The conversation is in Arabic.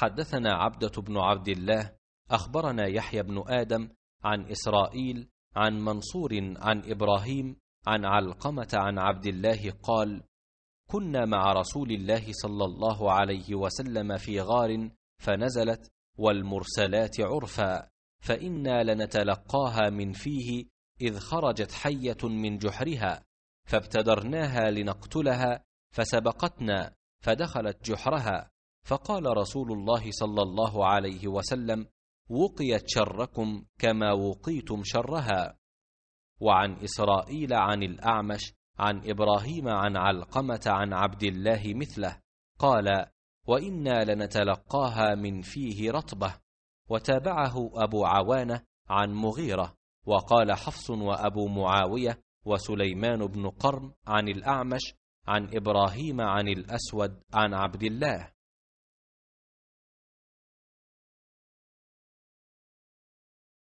حدثنا عبدة بن عبد الله أخبرنا يحيى بن آدم عن إسرائيل عن منصور عن إبراهيم عن علقمة عن عبد الله قال: كنا مع رسول الله صلى الله عليه وسلم في غار فنزلت والمرسلات عرفا فإنا لنتلقاها من فيه إذ خرجت حية من جحرها فابتدرناها لنقتلها فسبقتنا فدخلت جحرها فقال رسول الله صلى الله عليه وسلم وقيت شركم كما وقيتم شرها وعن اسرائيل عن الاعمش عن ابراهيم عن علقمه عن عبد الله مثله قال وانا لنتلقاها من فيه رطبه وتابعه ابو عوانه عن مغيره وقال حفص وابو معاويه وسليمان بن قرن عن الاعمش عن ابراهيم عن الاسود عن عبد الله